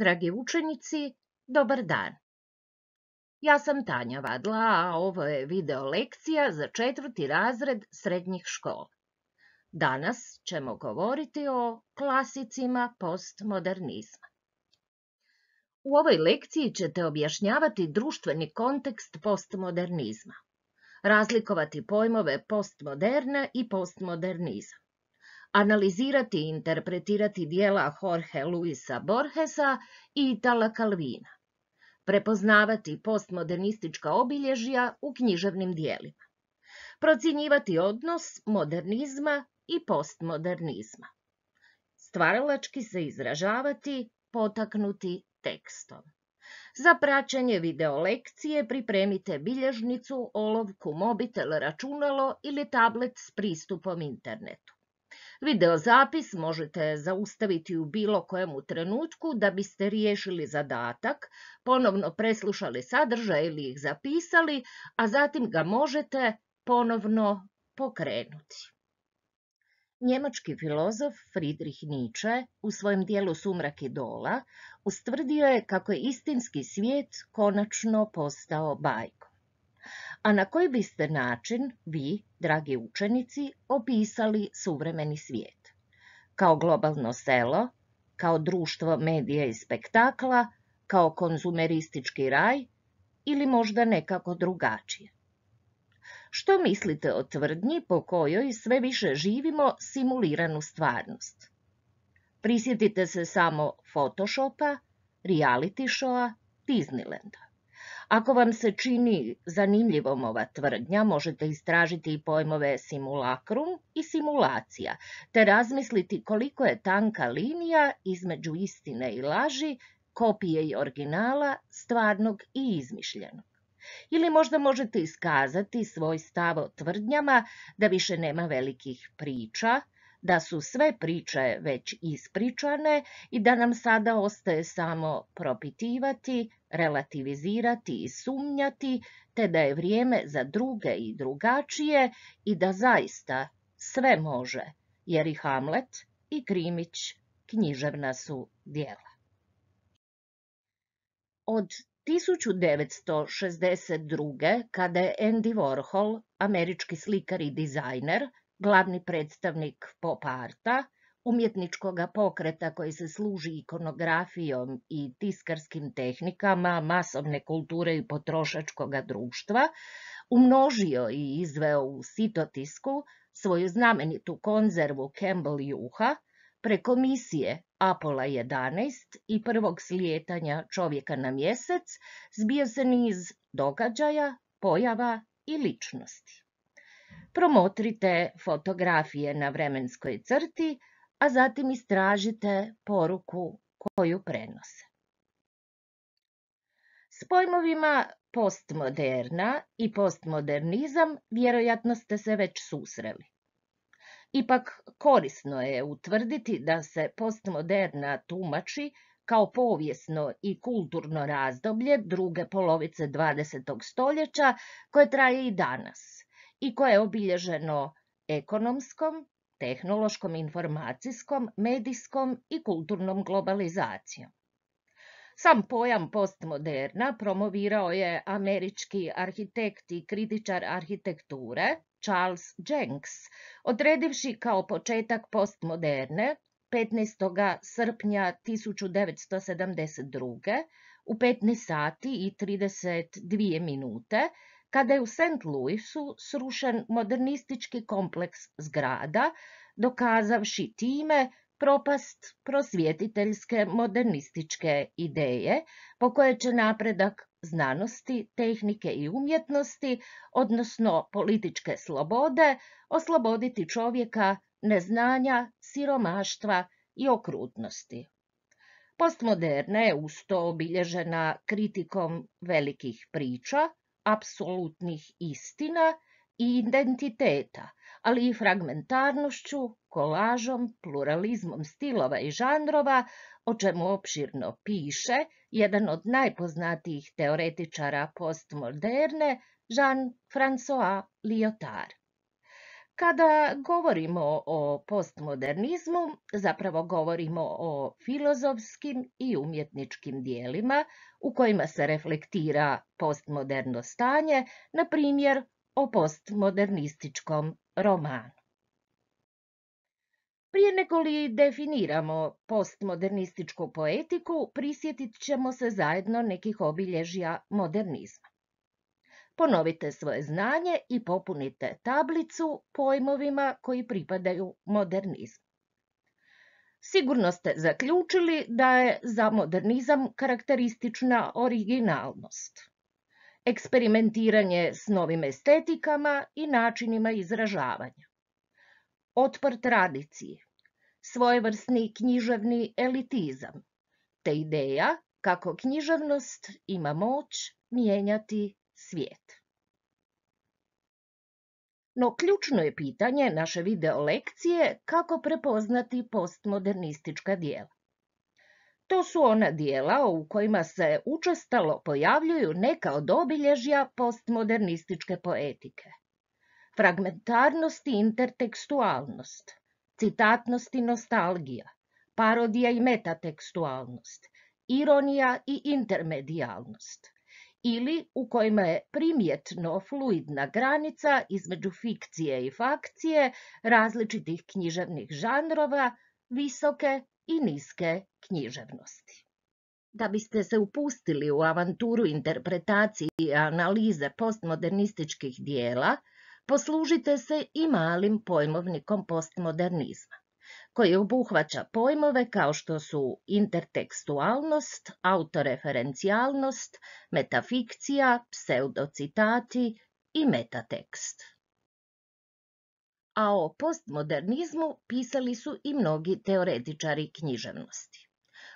Dragi učenici, dobar dan. Ja sam Tanja Vadla, a ovo je video lekcija za četvrti razred srednjih škola. Danas ćemo govoriti o klasicima postmodernizma. U ovoj lekciji ćete objašnjavati društveni kontekst postmodernizma, razlikovati pojmove postmoderna i postmodernizam analizirati i interpretirati dijela Jorge Luisa Borgesa i Itala Calvina, prepoznavati postmodernistička obilježja u književnim dijelima, procjenjivati odnos modernizma i postmodernizma, stvaralački se izražavati potaknuti tekstom. Za praćenje video lekcije pripremite bilježnicu, olovku, mobitel, računalo ili tablet s pristupom internetu. Videozapis možete zaustaviti u bilo kojemu trenutku da biste riješili zadatak, ponovno preslušali sadržaj ili ih zapisali, a zatim ga možete ponovno pokrenuti. Njemački filozof Friedrich Nietzsche u svojem dijelu Sumrak i dola ustvrdio je kako je istinski svijet konačno postao bajko a na koji biste način vi, dragi učenici, opisali suvremeni svijet? Kao globalno selo, kao društvo medija i spektakla, kao konzumeristički raj ili možda nekako drugačije? Što mislite o tvrdnji po kojoj sve više živimo simuliranu stvarnost? Prisjetite se samo Photoshopa, reality showa, Disneylanda. Ako vam se čini zanimljivom ova tvrdnja, možete istražiti i pojmove simulakrum i simulacija, te razmisliti koliko je tanka linija između istine i laži, kopije i originala, stvarnog i izmišljenog. Ili možda možete iskazati svoj stav o tvrdnjama da više nema velikih priča, da su sve priče već ispričane i da nam sada ostaje samo propitivati, relativizirati i sumnjati, te da je vrijeme za druge i drugačije i da zaista sve može, jer i Hamlet i Krimić književna su dijela. Od 1962. kada je Andy Warhol, američki slikar i dizajner, glavni predstavnik pop arta, umjetničkoga pokreta koji se služi ikonografijom i tiskarskim tehnikama masovne kulture i potrošačkog društva, umnožio i izveo u sitotisku svoju znamenitu konzervu Campbell juha preko misije Apola 11 i prvog slijetanja čovjeka na mjesec zbio se niz događaja, pojava i ličnosti. Promotrite fotografije na vremenskoj crti, a zatim istražite poruku koju prenose. S pojmovima postmoderna i postmodernizam vjerojatno ste se već susreli. Ipak korisno je utvrditi da se postmoderna tumači kao povijesno i kulturno razdoblje druge polovice 20. stoljeća koje traje i danas i koje je obilježeno ekonomskom, tehnološkom, informacijskom, medijskom i kulturnom globalizacijom. Sam pojam postmoderna promovirao je američki arhitekt i kritičar arhitekture Charles Jenks, odredivši kao početak postmoderne 15. srpnja 1972. u 15 sati i 32 minute kada je u St. Louisu srušen modernistički kompleks zgrada, dokazavši time propast prosvjetiteljske modernističke ideje po koje će napredak znanosti, tehnike i umjetnosti, odnosno političke slobode, osloboditi čovjeka neznanja, siromaštva i okrutnosti. Postmoderna je usto obilježena kritikom velikih priča, apsolutnih istina i identiteta, ali i fragmentarnošću, kolažom, pluralizmom stilova i žanrova, o čemu opširno piše jedan od najpoznatijih teoretičara postmoderne Jean-François Lyotard. Kada govorimo o postmodernizmu, zapravo govorimo o filozofskim i umjetničkim dijelima u kojima se reflektira postmoderno stanje, na primjer o postmodernističkom romanu. Prije nego definiramo postmodernističku poetiku, prisjetit ćemo se zajedno nekih obilježja modernizma. Ponovite svoje znanje i popunite tablicu pojmovima koji pripadaju modernizmu. Sigurno ste zaključili da je za modernizam karakteristična originalnost, eksperimentiranje s novim estetikama i načinima izražavanja, otpor tradiciji, svojevrsni književni elitizam, te ideja kako književnost ima moć mijenjati svijet. No ključno je pitanje naše video lekcije kako prepoznati postmodernistička dijela. To su ona dijela u kojima se učestalo pojavljuju neka od obilježja postmodernističke poetike. Fragmentarnost i intertekstualnost, citatnost i nostalgija, parodija i metatekstualnost, ironija i intermedijalnost ili u kojima je primjetno fluidna granica između fikcije i fakcije različitih književnih žanrova, visoke i niske književnosti. Da biste se upustili u avanturu interpretacije i analize postmodernističkih dijela, poslužite se i malim pojmovnikom postmodernizma koji obuhvaća pojmove kao što su intertekstualnost, autoreferencijalnost, metafikcija, pseudocitati i metatekst. A o postmodernizmu pisali su i mnogi teoretičari književnosti.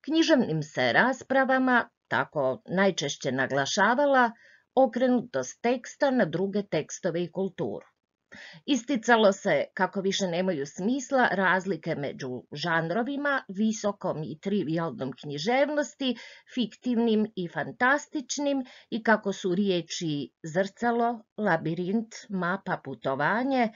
Književnim se raspravama, tako najčešće naglašavala, okrenutost teksta na druge tekstove i kulturu. Isticalo se kako više nemaju smisla razlike među žanrovima, visokom i trivialnom književnosti, fiktivnim i fantastičnim i kako su riječi zrcalo, labirint, mapa, putovanje,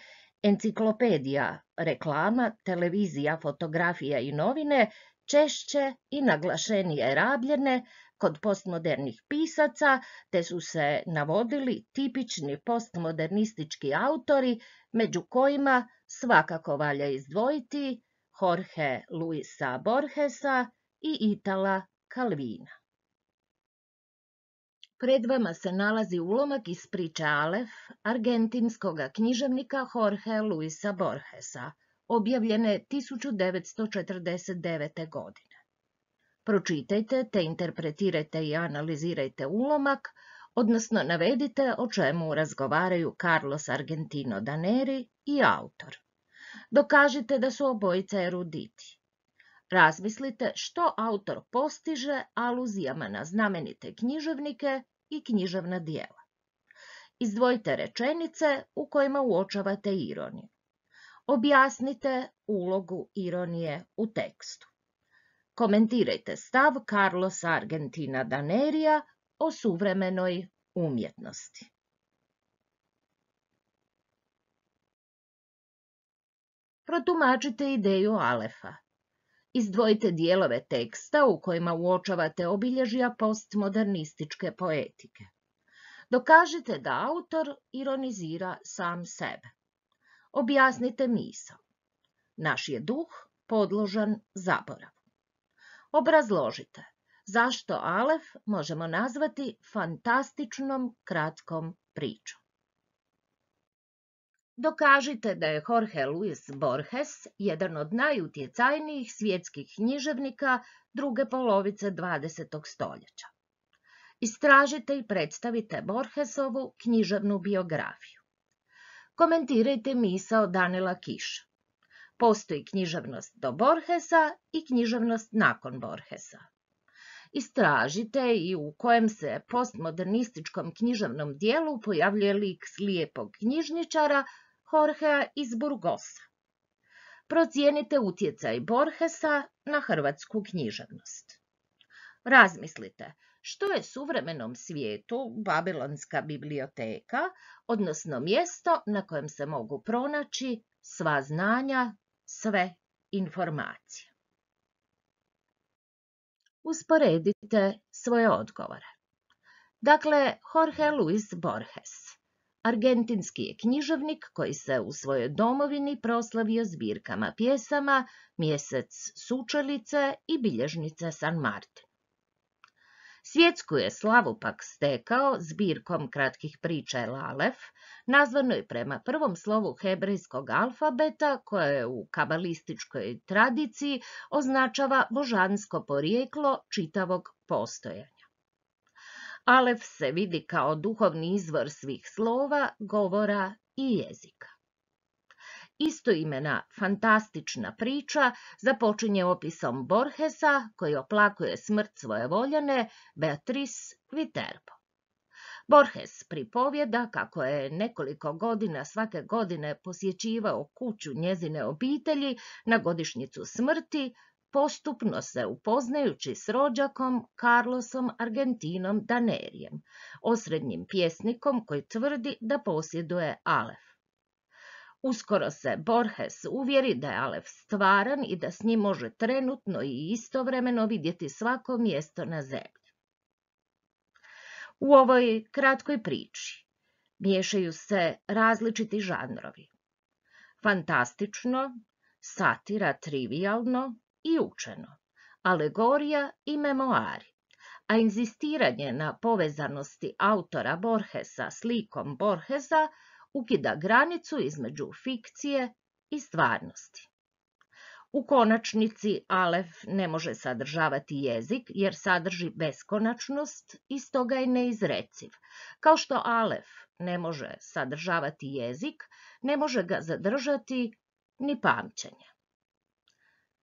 enciklopedija, reklama, televizija, fotografija i novine češće i naglašenije rabljene, kod postmodernih pisaca, te su se navodili tipični postmodernistički autori, među kojima svakako valja izdvojiti Jorge Luisa Borgesa i Itala Kalvina. Pred vama se nalazi ulomak iz priče Alef, argentinskog književnika Jorge Luisa Borgesa, objavljene 1949. godine. Pročitajte te interpretirajte i analizirajte ulomak, odnosno navedite o čemu razgovaraju Carlos Argentino Daneri i autor. Dokažite da su obojica eruditi. Razmislite što autor postiže aluzijama na znamenite književnike i književna dijela. Izdvojite rečenice u kojima uočavate ironiju. Objasnite ulogu ironije u tekstu. Komentirajte stav Carlos Argentina Danerija o suvremenoj umjetnosti. Protumačite ideju Alefa. Izdvojite dijelove teksta u kojima uočavate obilježja postmodernističke poetike. Dokažite da autor ironizira sam sebe. Objasnite misao. Naš je duh podložan zaborav. Obrazložite. Zašto Alef možemo nazvati fantastičnom kratkom pričom? Dokažite da je Jorge Luis Borges jedan od najutjecajnijih svjetskih književnika druge polovice 20. stoljeća. Istražite i predstavite Borgesovu književnu biografiju. Komentirajte misao Danila Kiša. Postoji književnost do Borgesa i književnost nakon Borgesa. Istražite i u kojem se postmodernističkom književnom dijelu pojavljuje lik slijepog knjižničara Jorgea iz Burgosa. Procijenite utjecaj Borgesa na hrvatsku književnost. Razmislite što je suvremenom svijetu Babilonska biblioteka, odnosno mjesto na kojem se mogu pronaći sva znanja sve informacije. Usporedite svoje odgovore. Dakle, Jorge Luis Borges, argentinski je književnik koji se u svojoj domovini proslavio zbirkama pjesama Mjesec sučelice i Bilježnice San Martin. Svjetsku je slavu pak stekao zbirkom kratkih priča El Alef, je prema prvom slovu hebrejskog alfabeta koje u kabalističkoj tradiciji označava božansko porijeklo čitavog postojanja. Alef se vidi kao duhovni izvor svih slova, govora i jezika imena fantastična priča započinje opisom Borgesa koji oplakuje smrt svoje voljene Beatrice Viterbo. Borges pripovjeda kako je nekoliko godina svake godine posjećivao kuću njezine obitelji na godišnjicu smrti, postupno se upoznajući s rođakom Carlosom Argentinom Danerijem, osrednjim pjesnikom koji tvrdi da posjeduje Alef. Uskoro se Borges uvjeri da je Alef stvaran i da s njim može trenutno i istovremeno vidjeti svako mjesto na zemlji. U ovoj kratkoj priči miješaju se različiti žanrovi. Fantastično, satira trivialno i učeno, alegorija i memoari a inzistiranje na povezanosti autora Borgesa s likom Borgesa ukida granicu između fikcije i stvarnosti. U konačnici alef ne može sadržavati jezik jer sadrži beskonačnost i stoga je neizreciv. Kao što alef ne može sadržavati jezik, ne može ga zadržati ni pamćenje.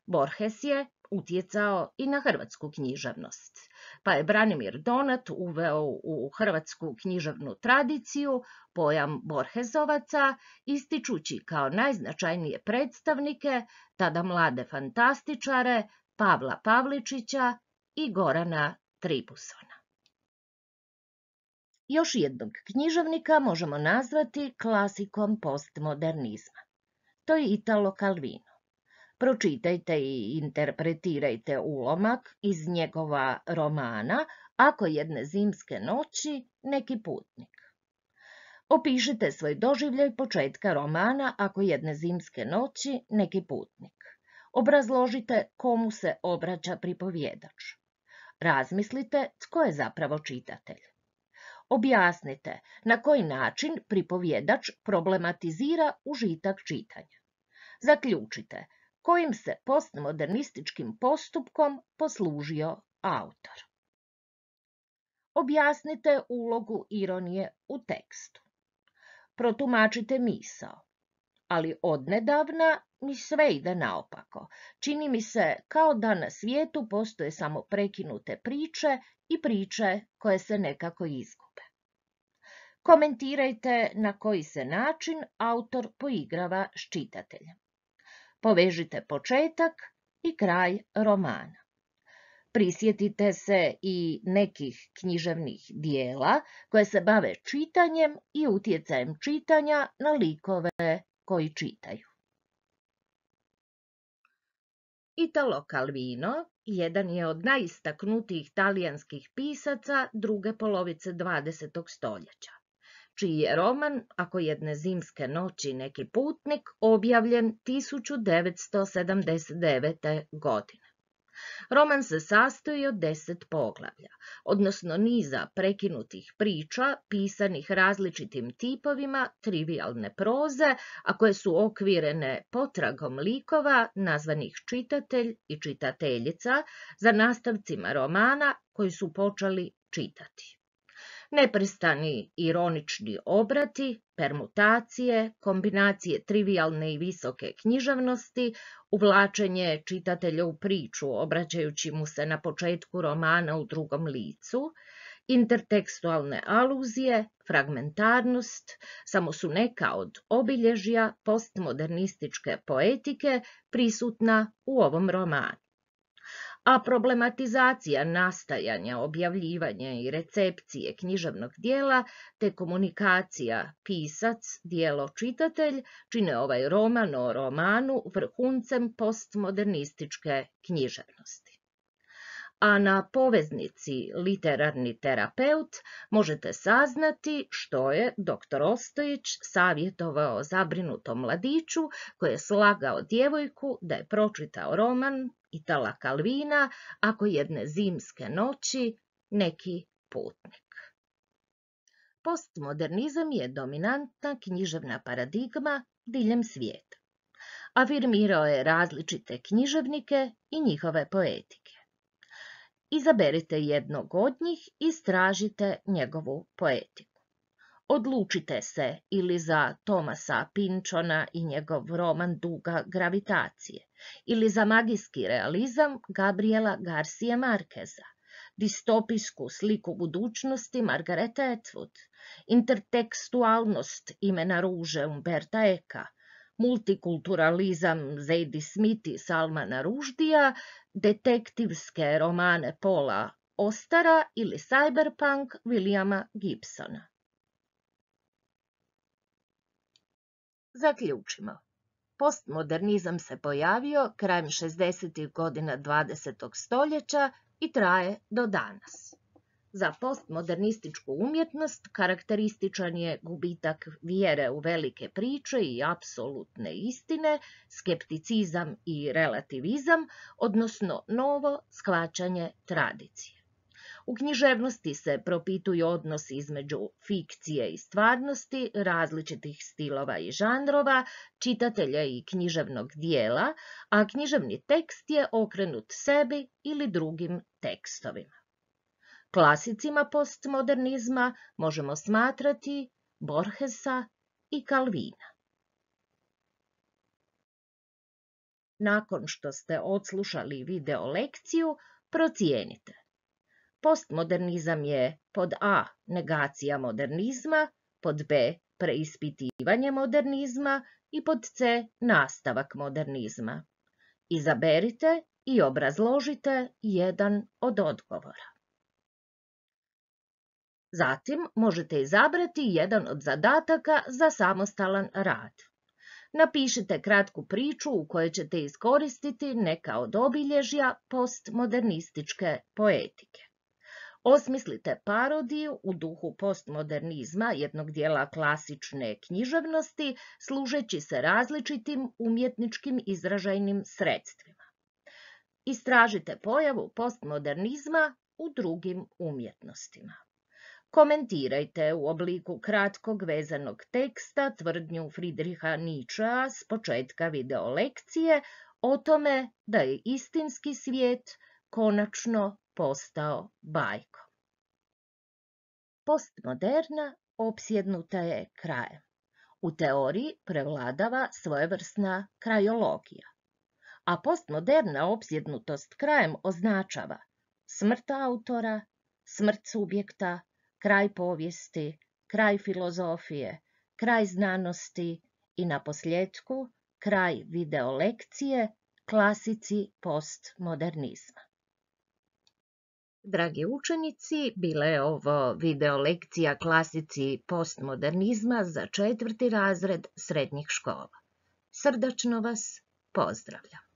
Borges je utjecao i na hrvatsku književnost pa je Branimir Donat uveo u hrvatsku književnu tradiciju pojam Borhezovaca, ističući kao najznačajnije predstavnike tada mlade fantastičare Pavla Pavličića i Gorana tribusona Još jednog književnika možemo nazvati klasikom postmodernizma. To je Italo Calvino. Pročitajte i interpretirajte ulomak iz njegova romana Ako jedne zimske noći neki putnik. Opišite svoj doživljaj početka romana Ako jedne zimske noći neki putnik. Obrazložite komu se obraća pripovjedač. Razmislite tko je zapravo čitatelj. Objasnite na koji način pripovjedač problematizira užitak čitanja. Zaključite kojim se postmodernističkim postupkom poslužio autor. Objasnite ulogu ironije u tekstu. Protumačite misao. Ali odnedavna mi sve ide naopako. Čini mi se kao da na svijetu postoje samo prekinute priče i priče koje se nekako izgube. Komentirajte na koji se način autor poigrava s čitateljem. Povežite početak i kraj romana. Prisjetite se i nekih književnih dijela koje se bave čitanjem i utjecajem čitanja na likove koji čitaju. Italo Calvino, jedan je od najistaknutijih talijanskih pisaca druge polovice 20. stoljeća čiji je roman Ako jedne zimske noći neki putnik objavljen 1979. godine. Roman se sastoji od deset poglavlja, odnosno niza prekinutih priča pisanih različitim tipovima trivialne proze, a koje su okvirene potragom likova nazvanih čitatelj i čitateljica za nastavcima romana koji su počeli čitati neprestani ironični obrati, permutacije, kombinacije trivialne i visoke književnosti, uvlačenje čitatelja u priču obraćajući mu se na početku romana u drugom licu, intertekstualne aluzije, fragmentarnost samo su neka od obilježja postmodernističke poetike prisutna u ovom romanu a problematizacija nastajanja, objavljivanja i recepcije književnog dijela te komunikacija pisac, dijelo čitatelj čine ovaj roman o romanu vrhuncem postmodernističke književnosti. A na poveznici Literarni terapeut možete saznati što je dr. Ostojić savjetovao zabrinutom mladiću koji je slagao djevojku da je pročitao roman Itala Kalvina ako jedne zimske noći neki putnik. Postmodernizam je dominantna književna paradigma diljem svijeta. Afirmirao je različite književnike i njihove poetike. Izaberite jednog od njih i stražite njegovu poetiku. Odlučite se ili za Tomasa Pinčona i njegov roman Duga gravitacije ili za magijski realizam Gabriela Garcia Markeza, distopijsku sliku budućnosti Margareta Atwood, intertekstualnost imena ruže Umberta Eka, multikulturalizam Zadie Smith Salmana Ruždija, detektivske romane Pola Ostara ili cyberpunk Williama Gibsona. Zaključimo. Postmodernizam se pojavio krajem 60. godina 20. stoljeća i traje do danas. Za postmodernističku umjetnost karakterističan je gubitak vjere u velike priče i apsolutne istine, skepticizam i relativizam, odnosno novo shvaćanje tradicije. U književnosti se propituju odnosi između fikcije i stvarnosti, različitih stilova i žanrova, čitatelja i književnog dijela, a književni tekst je okrenut sebi ili drugim tekstovima. Klasicima postmodernizma možemo smatrati Borgesa i Kalvina. Nakon što ste odslušali video lekciju, procijenite Postmodernizam je pod a. negacija modernizma, pod b. preispitivanje modernizma i pod c. nastavak modernizma. Izaberite i obrazložite jedan od odgovora. Zatim možete izabrati jedan od zadataka za samostalan rad. Napišite kratku priču u kojoj ćete iskoristiti neka od obilježja postmodernističke poetike. Osmislite parodiju u duhu postmodernizma, jednog dijela klasične književnosti, služeći se različitim umjetničkim izražajnim sredstvima. Istražite pojavu postmodernizma u drugim umjetnostima. Komentirajte u obliku kratkog vezanog teksta tvrdnju Friedricha Nietzschea s početka video lekcije o tome da je istinski svijet konačno postao bajkom. Postmoderna opsjednuta je krajem. U teoriji prevladava svojevrsna krajologija. A postmoderna opsjednutost krajem označava smrt autora, smrt subjekta, kraj povijesti, kraj filozofije, kraj znanosti i na posljedku kraj video lekcije klasici postmodernizma. Dragi učenici, bila je ovo video lekcija klasici postmodernizma za četvrti razred srednjih škola. Srdačno vas pozdravljam.